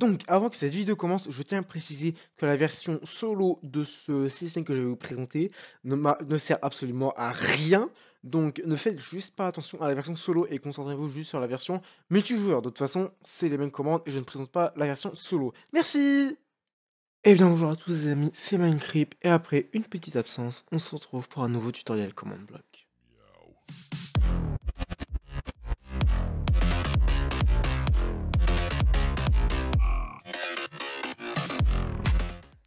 Donc, avant que cette vidéo commence, je tiens à préciser que la version solo de ce système que je vais vous présenter ne, sert absolument à rien. Donc, ne faites juste pas attention à la version solo et concentrez-vous juste sur la version multijoueur. De toute façon, c'est les mêmes commandes et je ne présente pas la version solo. Merci Et eh bien, bonjour à tous les amis, c'est Minecraft et après une petite absence, on se retrouve pour un nouveau tutoriel commande block.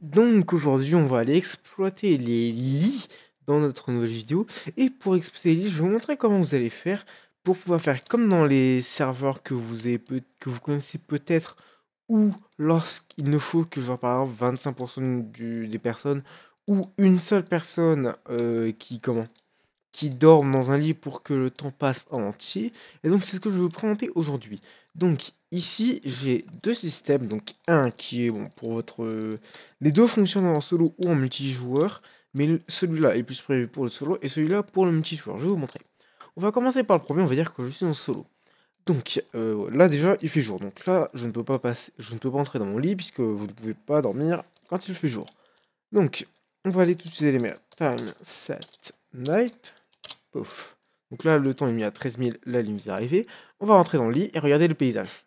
Donc aujourd'hui, on va aller exploiter les lits dans notre nouvelle vidéo. Et pour exploiter les lits, je vais vous montrer comment vous allez faire pour pouvoir faire comme dans les serveurs que vous, que vous connaissez peut-être ou lorsqu'il ne faut que genre par exemple 25% des personnes ou une seule personne euh, qui comment qui dorment dans un lit pour que le temps passe en entier. Et donc c'est ce que je vais vous présenter aujourd'hui. Donc ici j'ai deux systèmes, donc un qui est bon pour votre... Les deux fonctionnent en solo ou en multijoueur, mais celui-là est plus prévu pour le solo et celui-là pour le multijoueur. Je vais vous montrer. On va commencer par le premier, on va dire que je suis en solo. Donc euh, là déjà il fait jour, donc là je ne peux pas passer, je ne peux pas entrer dans mon lit puisque vous ne pouvez pas dormir quand il fait jour. Donc on va aller tout de suite les Time set night. Donc là, le temps est mis à 13 000, la limite est arrivée. On va rentrer dans le lit et regarder le paysage.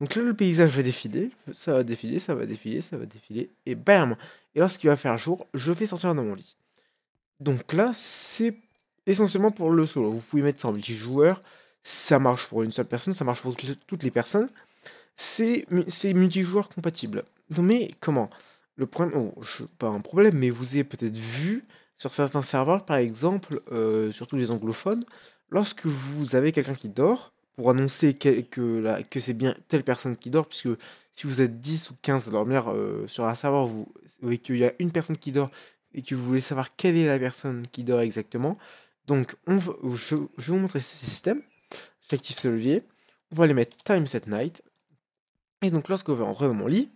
Donc là, le paysage va défiler, ça va défiler, ça va défiler, ça va défiler, et bam Et lorsqu'il va faire jour, je vais sortir dans mon lit. Donc là, c'est essentiellement pour le solo. Vous pouvez mettre ça en multijoueur, ça marche pour une seule personne, ça marche pour toutes les personnes. C'est multijoueur compatible. Non mais comment Le problème, bon, oh, je, pas un problème, mais vous avez peut-être vu sur certains serveurs, par exemple, euh, surtout les anglophones, lorsque vous avez quelqu'un qui dort, pour annoncer que, c'est bien telle personne qui dort, puisque si vous êtes 10 ou 15 à dormir euh, sur un serveur vous, et qu'il y a une personne qui dort et que vous voulez savoir quelle est la personne qui dort exactement, donc on, je, vais vous montrer ce système. J'active ce levier. On va aller mettre time set night. Et donc lorsque vous rentrer dans mon lit,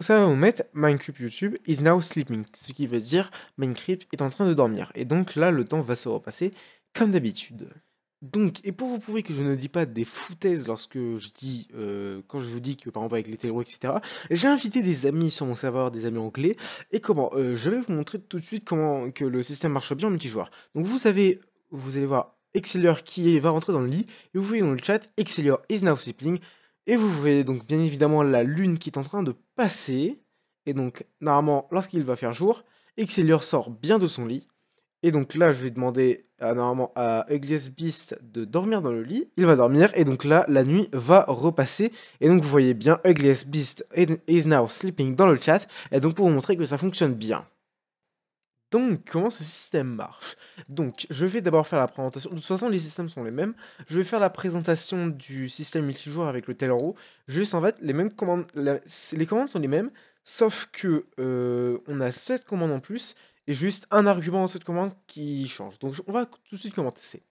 ça va vous mettre Minecraft YouTube is now sleeping, ce qui veut dire Minecraft est en train de dormir. Et donc là, le temps va se repasser comme d'habitude. Donc, et pour vous prouver que je ne dis pas des foutaises lorsque je dis, euh, quand je vous dis que par exemple avec les etc., j'ai invité des amis sur mon serveur, des amis anglais, et comment euh, Je vais vous montrer tout de suite comment que le système marche bien en multijoueur. Donc vous savez, vous allez voir Excelsior qui va rentrer dans le lit, et vous voyez dans le chat, Excelsior is now sleeping, et vous voyez donc bien évidemment la lune qui est en train de passer. Et donc normalement lorsqu'il va faire jour, Exelior sort bien de son lit. Et donc là je vais demander normalement à Ugliest Beast de dormir dans le lit. Il va dormir et donc là la nuit va repasser. Et donc vous voyez bien Ugliest Beast is now sleeping dans le chat. Et donc pour vous montrer que ça fonctionne bien. Donc, comment ce système marche Donc, je vais d'abord faire la présentation. De toute façon, les systèmes sont les mêmes. Je vais faire la présentation du système multijoueur avec le tellero. Juste en fait, les mêmes commandes, les commandes sont les mêmes, sauf que euh, on a cette commandes en plus et juste un argument dans cette commande qui change. Donc, on va tout de suite commencer.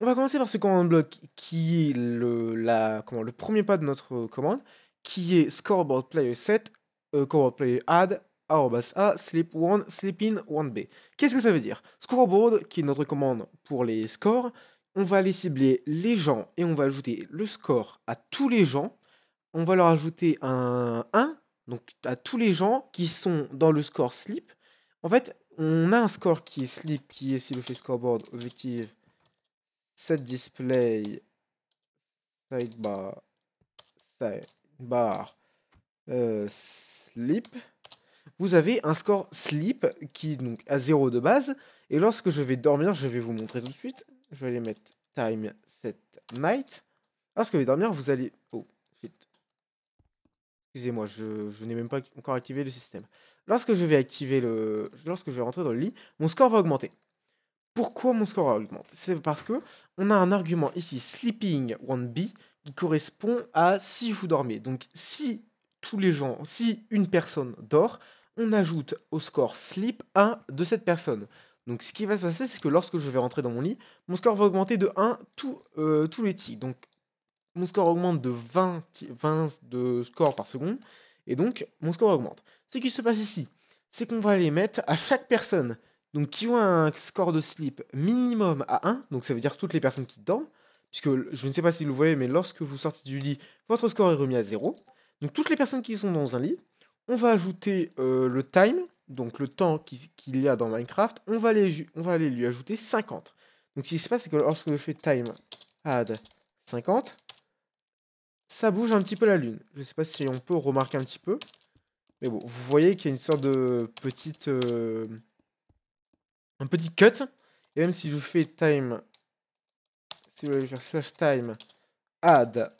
On va commencer par ce command block qui est le, premier pas de notre commande, qui est scoreboard player set, scoreboard euh, player add, a, sleep 1, sleep in 1B. Qu'est-ce que ça veut dire Scoreboard, qui est notre commande pour les scores, on va aller cibler les gens et on va ajouter le score à tous les gens. On va leur ajouter un 1, donc à tous les gens qui sont dans le score sleep. En fait, on a un score qui est sleep, qui est si le fait scoreboard objective set display sidebar sidebar euh, sleep vous avez un score sleep qui est donc à 0 de base. Et lorsque je vais dormir, je vais vous montrer tout de suite. Je vais aller mettre time set night. Lorsque je vais dormir, vous allez... Oh, shit. Excusez-moi, je, n'ai même pas encore activé le système. Lorsque je vais activer le... Lorsque je vais rentrer dans le lit, mon score va augmenter. Pourquoi mon score augmente C'est parce que on a un argument ici, sleeping 1B, qui correspond à si vous dormez. Donc si tous les gens, si une personne dort, on ajoute au score sleep 1 de cette personne. Donc ce qui va se passer, c'est que lorsque je vais rentrer dans mon lit, mon score va augmenter de 1 tout, euh, tous les tics. Donc mon score augmente de 20, 20 de score par seconde, et donc mon score augmente. Ce qui se passe ici, c'est qu'on va les mettre à chaque personne donc qui ont un score de sleep minimum à 1, donc ça veut dire toutes les personnes qui dorment, puisque je ne sais pas si vous voyez, mais lorsque vous sortez du lit, votre score est remis à 0. Donc toutes les personnes qui sont dans un lit, on va ajouter euh, le time, donc le temps qu'il y a dans Minecraft, on va, on va aller lui ajouter 50. Donc ce qui se passe, c'est que lorsque je fais time add 50, ça bouge un petit peu la lune. Je ne sais pas si on peut remarquer un petit peu. Mais bon, vous voyez qu'il y a une sorte de petite... Euh, un petit cut. Et même si je fais time... Si vous voulez faire slash time add,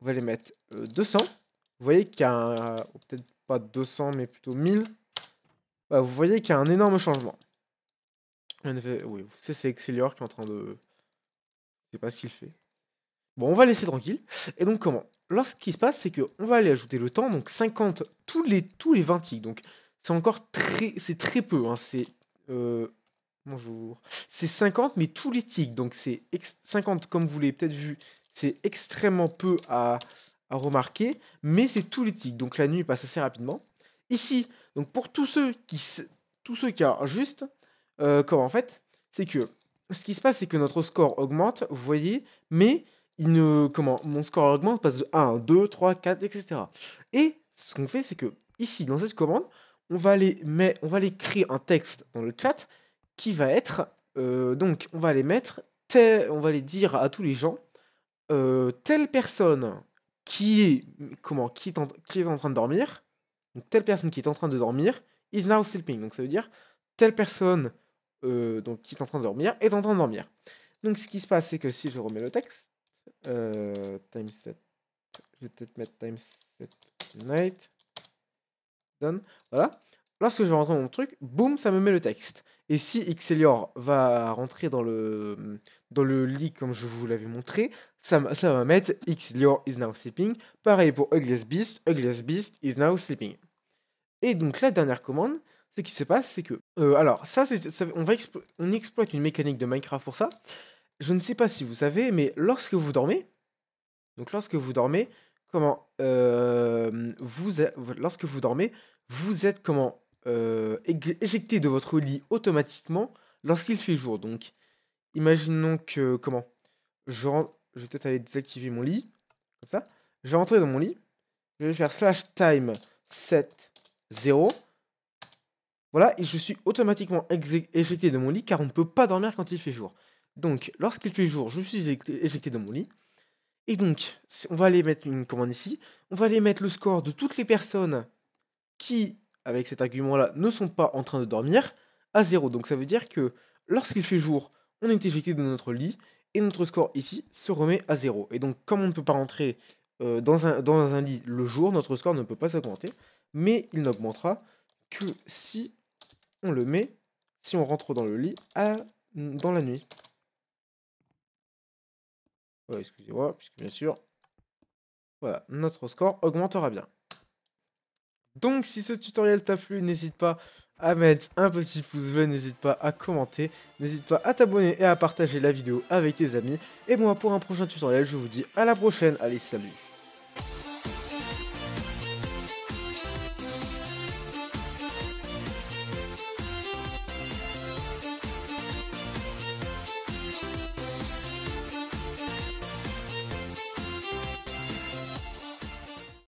on va les mettre 200. Euh, vous voyez qu'il y a oh, Peut-être pas 200, mais plutôt 1000, bah, vous voyez qu'il y a un énorme changement. Oui, c'est Excellior qui est en train de... Je sais pas ce qu'il fait. Bon, on va laisser tranquille. Et donc comment Lorsqu'il se passe, c'est qu'on va aller ajouter le temps, donc 50 tous les, tous les 20 ticks Donc c'est encore très, c'est très peu. Hein, c'est euh, bonjour. C'est 50, mais tous les tics. Donc c'est 50 comme vous l'avez peut-être vu. C'est extrêmement peu à remarqué remarquer, mais c'est tout l'éthique, donc la nuit passe assez rapidement. Ici, donc pour tous ceux qui, tous ceux qui a juste, euh, comment en fait, c'est que ce qui se passe, c'est que notre score augmente, vous voyez, mais il ne, comment, mon score augmente, passe de 1, 2, 3, 4, etc. Et ce qu'on fait, c'est que ici, dans cette commande, on va aller, mais, on va aller créer un texte dans le chat qui va être, euh, donc on va les mettre, tel, on va les dire à tous les gens, euh, telle personne qui est, comment, qui est, en, train de dormir. telle personne qui est en train de dormir is now sleeping. Donc ça veut dire telle personne euh, donc, qui est en train de dormir est en train de dormir. Donc ce qui se passe, c'est que si je remets le texte, euh, time set, je vais peut-être mettre time set night, done, voilà. Lorsque je vais rentrer dans mon truc, boum, ça me met le texte. Et si Xelior va rentrer dans le, dans le lit comme je vous l'avais montré, ça, ça va mettre X your is now sleeping. Pareil pour Ugliest Beast, Ugliest Beast is now sleeping. Et donc la dernière commande, ce qui se passe, c'est que... Euh, alors, ça, on, exploite une mécanique de Minecraft pour ça. Je ne sais pas si vous savez, mais lorsque vous dormez, donc lorsque vous dormez, comment... Euh, vous, lorsque vous dormez, vous êtes comment... Euh, éjecté de votre lit automatiquement lorsqu'il fait jour. Donc, Imaginons que, comment je, je vais peut-être aller désactiver mon lit, comme ça. Je vais rentrer dans mon lit, je vais faire slash time 7 0. Voilà, et je suis automatiquement éjecté de mon lit car on ne peut pas dormir quand il fait jour. Donc, lorsqu'il fait jour, je suis éjecté de mon lit. Et donc, on va aller mettre une commande ici. On va aller mettre le score de toutes les personnes qui, avec cet argument-là, ne sont pas en train de dormir à 0. Donc, ça veut dire que lorsqu'il fait jour, on est éjecté de notre lit et notre score ici se remet à zéro. Et donc, comme on ne peut pas rentrer euh, dans, un, dans un lit le jour, notre score ne peut pas s'augmenter, mais il n'augmentera que si on le met, si on rentre dans le lit à, dans la nuit. Excusez-moi, puisque bien sûr, voilà, notre score augmentera bien. Donc si ce tutoriel t'a plu, n'hésite pas à mettre un petit pouce bleu, n'hésite pas à commenter, n'hésite pas à t'abonner et à partager la vidéo avec tes amis. Et moi, pour un prochain tutoriel, je vous dis à la prochaine. Allez, salut